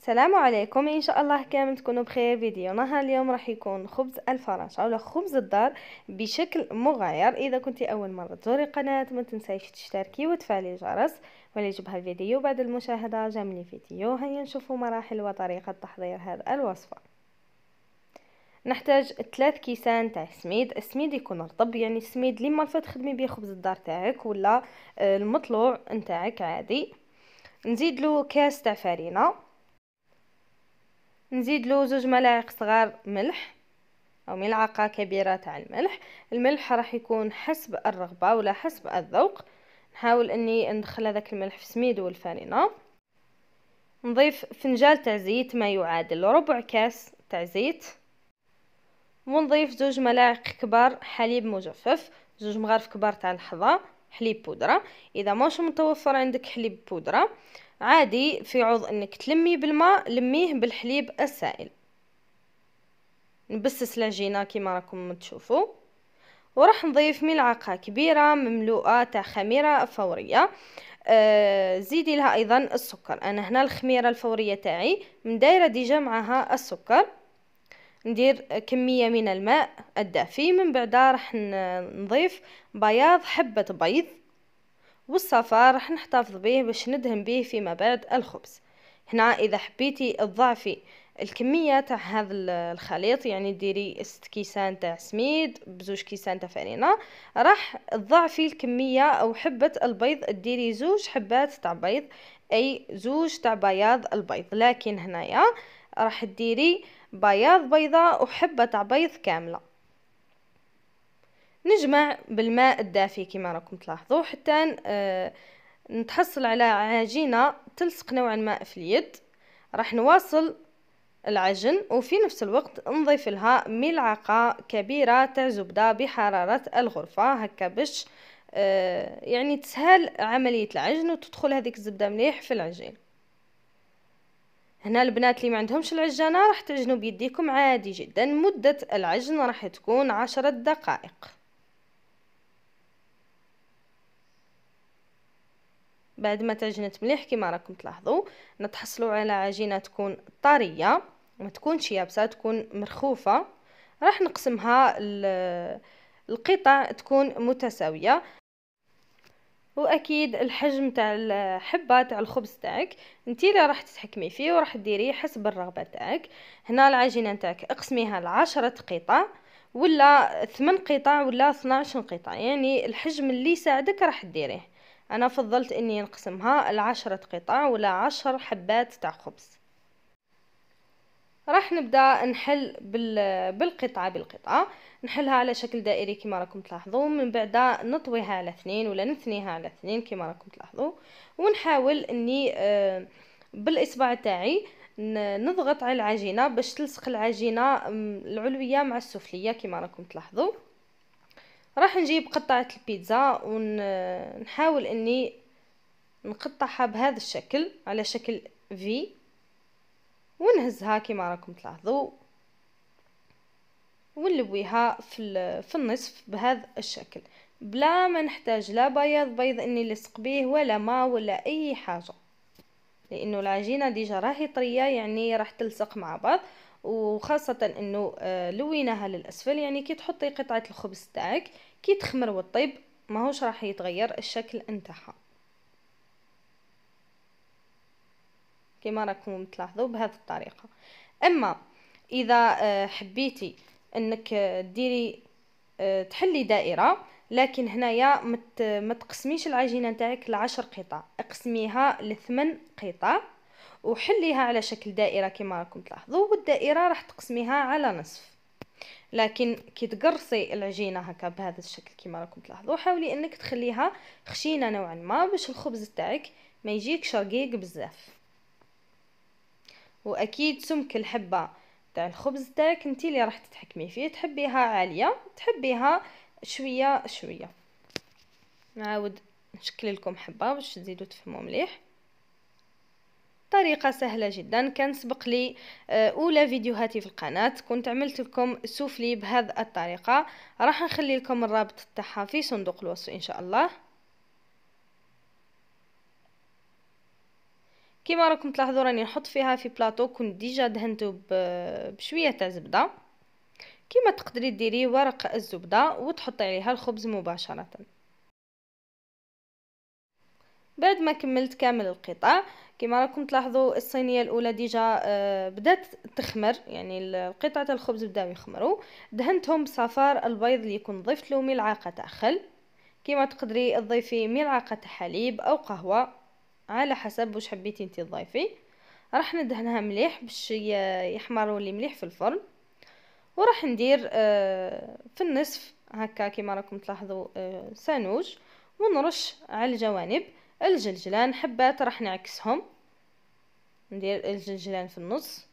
السلام عليكم ان شاء الله كامل تكونوا بخير فيديو نهار اليوم راح يكون خبز الفراشة ولا خبز الدار بشكل مغاير اذا كنت اول مره تزوري القناه ما تنسايش تشتركي وتفعلي الجرس وليجبها الفيديو بعد المشاهده جامل الفيديو هيا نشوفوا مراحل وطريقه تحضير هذا الوصفه نحتاج ثلاث كيسان تاع سميد السميد يكون رطب يعني السميد اللي ما تخدمي به خبز الدار تاعك ولا آه، المطلوع نتاعك عادي نزيد له كاس تاع فرينه نزيد له زوج ملاعق صغار ملح او ملعقه كبيره تاع الملح الملح راح يكون حسب الرغبه ولا حسب الذوق نحاول اني ندخل هذاك الملح في سميد والفرينه نضيف فنجال تاع زيت ما يعادل ربع كاس تاع زيت ونضيف زوج ملاعق كبار حليب مجفف زوج مغارف كبار تاع الحظى حليب بودره اذا ماش متوفر عندك حليب بودره عادي في عوض انك تلمي بالماء لميه بالحليب السائل نبسس العجينة كيما راكم تشوفوا وراح نضيف ملعقة كبيرة مملوءة تاع خميرة فورية آه زيدي لها ايضا السكر انا هنا الخميرة الفورية تاعي مدايرة ديجا معها السكر ندير كمية من الماء الدافي من بعدها راح نضيف بياض حبة بيض والصفار راح نحتفظ به باش ندهن به فيما بعد الخبز هنا اذا حبيتي تضاعفي الكمية تاع هذا الخليط يعني ديري ست كيسان تاع سميد بزوج كيسان تاع فرينة راح تضاعفي الكمية او حبة البيض ديري زوج حبات تاع بيض اي زوج تاع بياض البيض لكن هنايا راح ديري بياض بيضة وحبة تاع بيض كاملة نجمع بالماء الدافي كما راكم تلاحظوا حتى آه، نتحصل على عجينة تلصق نوعا ما في اليد راح نواصل العجن وفي نفس الوقت نضيف لها ملعقة كبيرة تاع زبدة بحرارة الغرفة هكا باش آه، يعني تسهل عملية العجن وتدخل هذيك الزبدة مليح في العجين هنا البنات اللي ما عندهمش العجانة راح تعجنوا بيديكم عادي جدا مدة العجن راح تكون عشرة دقائق بعد ما تعجنت مليح كما راكم تلاحظوا نتحصلوا على عجينه تكون طريه ما تكونش يابسه تكون مرخوفه راح نقسمها القطع تكون متساويه واكيد الحجم تاع الحبه تاع الخبز تاعك انت اللي راح تتحكمي فيه وراح ديريه حسب الرغبه تاعك هنا العجينه تاعك اقسميها لعشرة قطع ولا 8 قطع ولا 12 قطع يعني الحجم اللي يساعدك راح ديريه انا فضلت اني نقسمها لعشرة قطع ولا عشر حبات تاع خبز راح نبدا نحل بالقطعه بالقطعه نحلها على شكل دائري كما راكم تلاحظوا من بعد نطويها على اثنين ولا نثنيها على اثنين كما راكم تلاحظوا ونحاول اني آه، بالاصبع تاعي نضغط على العجينه باش تلصق العجينه العلويه مع السفليه كما راكم تلاحظوا راح نجيب قطعة البيتزا ونحاول اني نقطعها بهذا الشكل على شكل في ونهزها كما راكم تلاحظوا ونلويها في في النصف بهذا الشكل بلا ما نحتاج لا بياض بيض اني لصق به ولا ما ولا اي حاجه لانه العجينه ديجا راهي طريه يعني راح تلصق مع بعض وخاصة انه آه، لويناها للاسفل يعني كي تحطي قطعة الخبز تاعك كي تخمر وتطيب هوش راح يتغير الشكل نتاعها كما راكم تلاحظوا بهذه الطريقة اما اذا آه، حبيتي انك ديري آه، تحلي دائرة لكن هنايا مت تقسميش العجينة نتاعك لعشر قطع اقسميها لثمن قطع وحليها على شكل دائره كما راكم تلاحظوا والدائره راح تقسميها على نصف لكن كي تقرصي العجينه هكا بهذا الشكل كما راكم تلاحظوا حاولي انك تخليها خشينه نوعا ما باش الخبز تاعك ما يجيك شقيق بزاف واكيد سمك الحبه تاع الخبز تاعك انت اللي راح تتحكمي فيه تحبيها عاليه تحبيها شويه شويه نعاود نشكل لكم حبه باش تزيدوا تفهموا مليح طريقه سهله جدا كان سبق لي آه، اولى فيديوهاتي في القناه كنت عملت لكم سوفلي بهذه الطريقه راح نخلي لكم الرابط تاعها في صندوق الوصف ان شاء الله كما راكم تلاحظوا راني نحط فيها في بلاطو كنت ديجا دهنته بشويه تاع زبده كما تقدري ديري ورق الزبده وتحطي عليها الخبز مباشره بعد ما كملت كامل القطع كما راكم تلاحظوا الصينيه الاولى ديجا آه، بدات تخمر يعني القطع تاع الخبز بداو يخمروا دهنتهم بصفار البيض اللي يكون ضفت له ملعقه تاع خل كما تقدري تضيفي ملعقه تاع حليب او قهوه على حسب واش حبيتي انت تضيفي راح ندهنها مليح باش يحمروا لي مليح في الفرن وراح ندير آه، في النصف هكا كما راكم تلاحظوا آه، سانوج ونرش على الجوانب الجلجلان حبات راح نعكسهم ندير الجلجلان في النص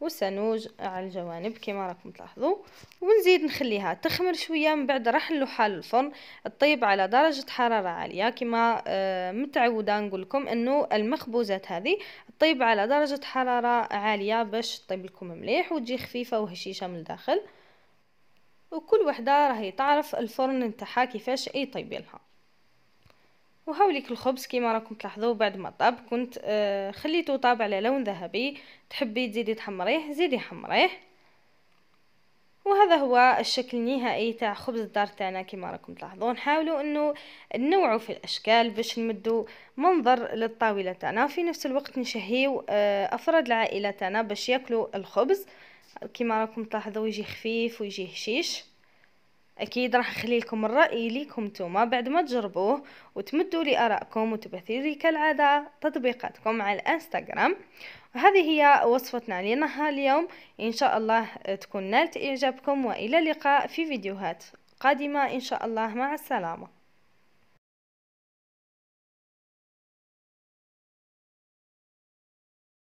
وسنوج على الجوانب كما راكم تلاحظوا ونزيد نخليها تخمر شويه من بعد راح نلوحها للفرن الطيب على درجه حراره عاليه كما آه، متعوده نقول لكم انه المخبوزات هذه الطيب على درجه حراره عاليه باش تطيب لكم مليح وتجي خفيفه وهشيشه من الداخل وكل وحده راهي تعرف الفرن نتاعها كيفاش طيب لها وهاوليك الخبز كيما راكم تلاحظوا بعد ما طاب كنت آه، خليته طاب على لون ذهبي تحبي تزيدي تحمريه زيدي حمريه وهذا هو الشكل النهائي تاع خبز الدار تاعنا كيما راكم تلاحظوا نحاولوا انه ننوعوا في الاشكال باش نمدوا منظر للطاوله تاعنا في نفس الوقت نشهيو آه، افراد العائله تاعنا باش ياكلوا الخبز كيما راكم تلاحظوا يجي خفيف ويجي هشيش اكيد راح اخلي لكم الراي ليكم نتوما بعد ما تجربوه وتمدوا لي ارائكم وتبثوا لي كالعاده تطبيقاتكم على الانستغرام هذه هي وصفتنا لنهار اليوم ان شاء الله تكون نالت اعجابكم والى اللقاء في فيديوهات قادمه ان شاء الله مع السلامه